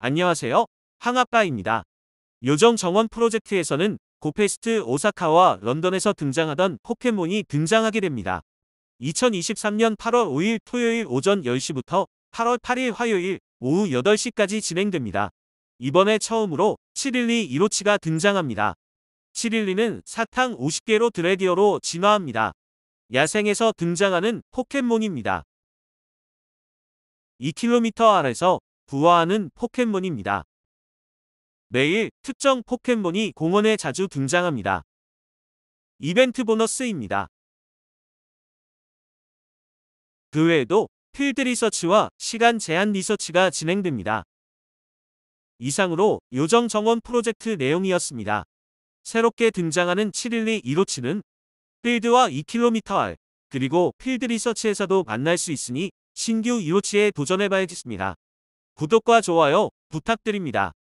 안녕하세요. 항아빠입니다. 요정 정원 프로젝트에서는 고페스트 오사카와 런던에서 등장하던 포켓몬이 등장하게 됩니다. 2023년 8월 5일 토요일 오전 10시부터 8월 8일 화요일 오후 8시까지 진행됩니다. 이번에 처음으로 712이로치가 등장합니다. 712는 사탕 50개로 드래디어로 진화합니다. 야생에서 등장하는 포켓몬입니다. 2km 아래서 부화하는 포켓몬입니다. 매일 특정 포켓몬이 공원에 자주 등장합니다. 이벤트 보너스입니다. 그 외에도 필드 리서치와 시간 제한 리서치가 진행됩니다. 이상으로 요정 정원 프로젝트 내용이었습니다. 새롭게 등장하는 712 1호치는 필드와 2 k m 알 그리고 필드 리서치에서도 만날 수 있으니 신규 2호치에 도전해봐야겠습니다. 구독과 좋아요 부탁드립니다.